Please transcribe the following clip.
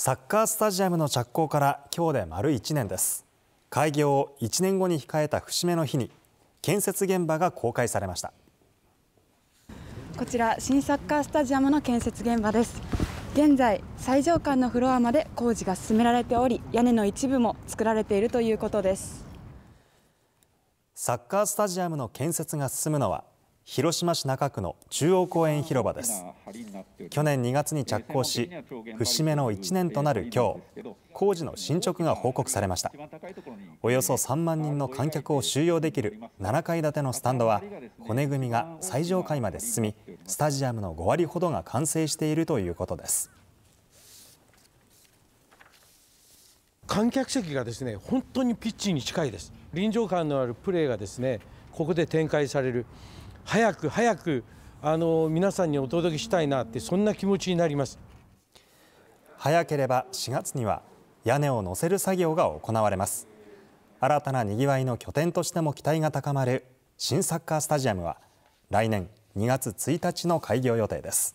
サッカースタジアムの着工から今日で丸1年です開業を1年後に控えた節目の日に建設現場が公開されましたこちら新サッカースタジアムの建設現場です現在最上階のフロアまで工事が進められており屋根の一部も作られているということですサッカースタジアムの建設が進むのは広島市中区の中央公園広場です去年2月に着工し節目の1年となる今日工事の進捗が報告されましたおよそ3万人の観客を収容できる7階建てのスタンドは骨組みが最上階まで進みスタジアムの5割ほどが完成しているということです観客席がですね本当にピッチに近いです臨場感のあるプレーがですねここで展開される早く早くあの皆さんにお届けしたいなってそんな気持ちになります早ければ4月には屋根を乗せる作業が行われます新たなにぎわいの拠点としても期待が高まる新サッカースタジアムは来年2月1日の開業予定です